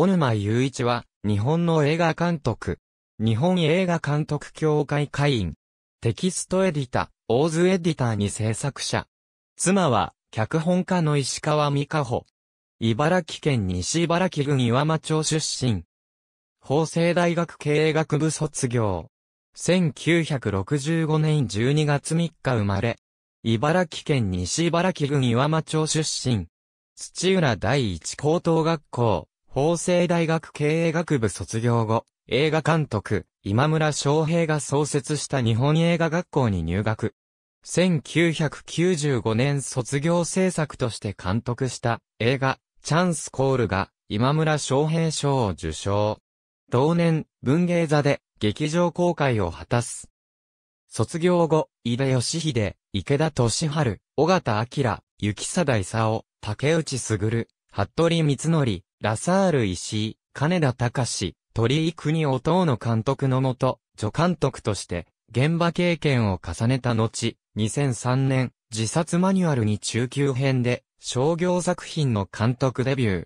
小沼雄一は、日本の映画監督、日本映画監督協会会員、テキストエディタ、ー、大津エディターに制作者。妻は、脚本家の石川美香穂。茨城県西茨城郡岩間町出身。法政大学経営学部卒業。1965年12月3日生まれ。茨城県西茨城郡岩間町出身。土浦第一高等学校、法政大学経営学部卒業後、映画監督、今村昌平が創設した日本映画学校に入学。1995年卒業制作として監督した映画、チャンスコールが今村昌平賞を受賞。同年、文芸座で劇場公開を果たす。卒業後、井出義秀、池田敏春、小形明、雪貞勲、竹内卓、服部光則、ラサール石井、金田隆、鳥居国夫等の監督のもと、助監督として、現場経験を重ねた後、2003年、自殺マニュアルに中級編で、商業作品の監督デビュ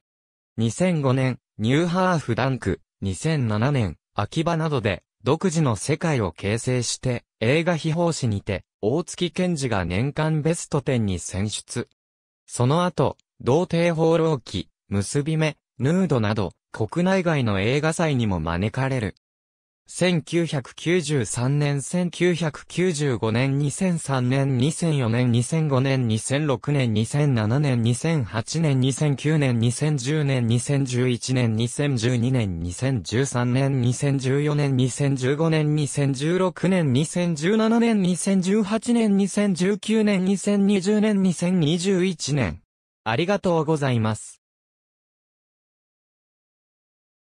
ー。2005年、ニューハーフダンク、2007年、秋葉などで、独自の世界を形成して、映画秘宝誌にて、大月健二が年間ベスト10に選出。その後、童貞放浪記、結び目、ヌードなど、国内外の映画祭にも招かれる。1993年、1995年、2003年、2004年、2005年、2006年、2007年、2008年、2009年、2010年、2011年、2012年、2013年、2014年、2015年、2016年、2017年、2018年、2019年、2020年、2021年。ありがとうございます。